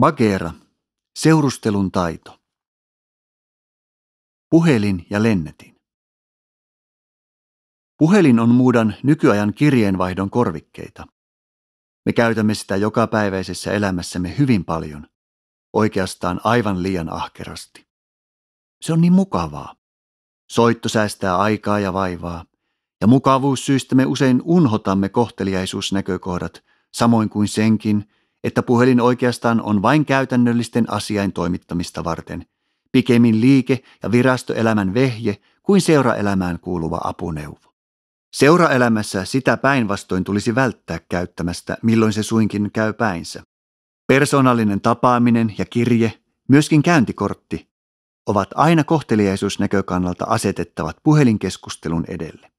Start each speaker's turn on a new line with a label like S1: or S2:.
S1: Bagera, seurustelun taito. Puhelin
S2: ja lennetin. Puhelin on muudan nykyajan kirjeenvaihdon korvikkeita. Me käytämme sitä jokapäiväisessä elämässämme hyvin paljon, oikeastaan aivan liian ahkerasti. Se on niin mukavaa. Soitto säästää aikaa ja vaivaa, ja mukavuussyistä me usein unhotamme kohteliaisuusnäkökohdat, samoin kuin senkin, että puhelin oikeastaan on vain käytännöllisten asiain toimittamista varten, pikemmin liike- ja virastoelämän vehje kuin seuraelämään kuuluva apuneuvo. Seuraelämässä sitä päinvastoin tulisi välttää käyttämästä, milloin se suinkin käy päinsä. Persoonallinen tapaaminen ja kirje, myöskin käyntikortti, ovat aina kohteliaisuusnäkökannalta asetettavat puhelinkeskustelun edelle.